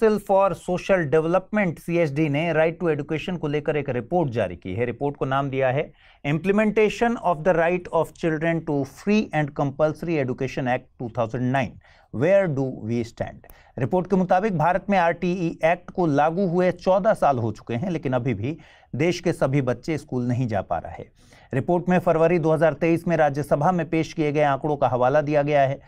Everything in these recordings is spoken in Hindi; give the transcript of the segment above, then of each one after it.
council for social development C ने राइट टू एजुकेशन को लेकर एक रिपोर्ट जारी की है रिपोर्ट को नाम दिया है implementation of the right of children to free and compulsory education act 2009 where do we stand report के मुताबिक भारत में आर एक्ट e को लागू हुए 14 साल हो चुके हैं लेकिन अभी भी देश के सभी बच्चे स्कूल नहीं जा पा रहे रिपोर्ट में फरवरी 2023 में राज्यसभा में पेश किए गए आंकड़ों का हवाला दिया गया है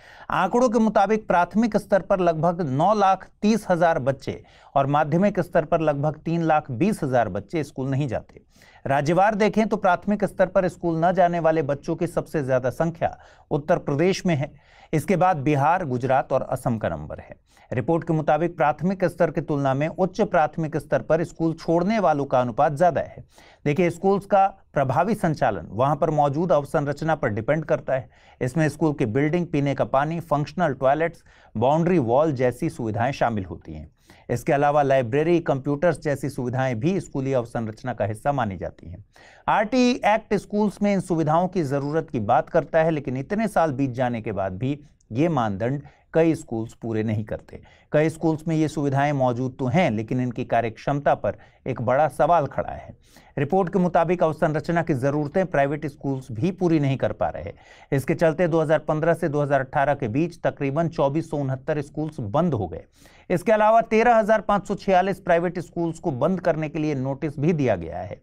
आंकड़ों के मुताबिक प्राथमिक स्तर पर लगभग नौ लाख तीस हजार बच्चे और माध्यमिक स्तर पर लगभग तीन लाख बीस हजार बच्चे स्कूल नहीं जाते राज्यवार देखें तो प्राथमिक स्तर पर स्कूल न जाने वाले बच्चों की सबसे ज्यादा संख्या उत्तर प्रदेश में है इसके बाद बिहार गुजरात और असम का नंबर है रिपोर्ट के मुताबिक प्राथमिक स्तर की तुलना में उच्च प्राथमिक स्तर पर स्कूल छोड़ने वालों का अनुपात ज्यादा है देखिए स्कूल्स का प्रभावी संचालन वहां पर मौजूद अवसंरचना पर डिपेंड करता है इसमें स्कूल की बिल्डिंग पीने का पानी फंक्शनल टॉयलेट्स बाउंड्री वॉल जैसी सुविधाएं शामिल होती हैं इसके अलावा लाइब्रेरी कंप्यूटर्स जैसी सुविधाएं भी स्कूली अवसंरचना का हिस्सा मानी जाती हैं आरटी एक्ट स्कूल्स में इन सुविधाओं की ज़रूरत की बात करता है लेकिन इतने साल बीत जाने के बाद भी ये मानदंड कई स्कूल्स पूरे नहीं करते कई स्कूल्स में ये सुविधाएं मौजूद तो हैं लेकिन इनकी कार्यक्षमता पर एक बड़ा सवाल खड़ा है रिपोर्ट के मुताबिक अवसंरचना की ज़रूरतें प्राइवेट स्कूल्स भी पूरी नहीं कर पा रहे इसके चलते 2015 से 2018 के बीच तकरीबन चौबीस स्कूल्स बंद हो गए इसके अलावा तेरह प्राइवेट स्कूल्स को बंद करने के लिए नोटिस भी दिया गया है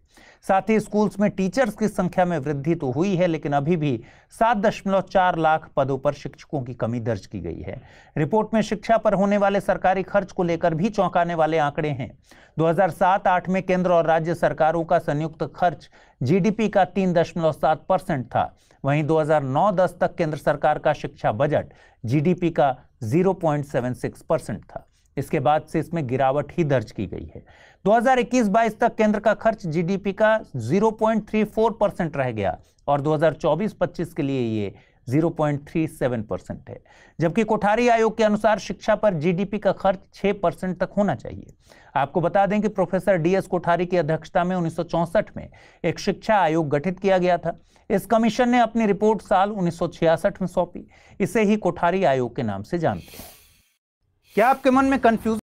साथ ही स्कूल्स में टीचर्स की संख्या में वृद्धि तो हुई है लेकिन अभी भी 7.4 लाख पदों पर शिक्षकों की कमी दर्ज की गई है रिपोर्ट में शिक्षा पर होने वाले सरकारी खर्च को लेकर भी चौंकाने वाले आंकड़े हैं 2007-8 में केंद्र और राज्य सरकारों का संयुक्त खर्च जीडीपी का 3.7 परसेंट था वहीं 2009-10 तक केंद्र सरकार का शिक्षा बजट जीडीपी का 0.76 परसेंट था इसके बाद से इसमें गिरावट ही दर्ज की गई है 2021-22 तक केंद्र का खर्च जीडीपी का 0.34 परसेंट रह गया और 2024-25 के लिए ये 0.37 परसेंट है जबकि कोठारी आयोग के अनुसार शिक्षा पर जीडीपी का खर्च 6 परसेंट तक होना चाहिए आपको बता दें कि प्रोफेसर डीएस कोठारी की अध्यक्षता में उन्नीस में एक शिक्षा आयोग गठित किया गया था इस कमीशन ने अपनी रिपोर्ट साल उन्नीस में सौंपी इसे ही कोठारी आयोग के नाम से जानते हैं क्या आपके मन में कंफ्यूज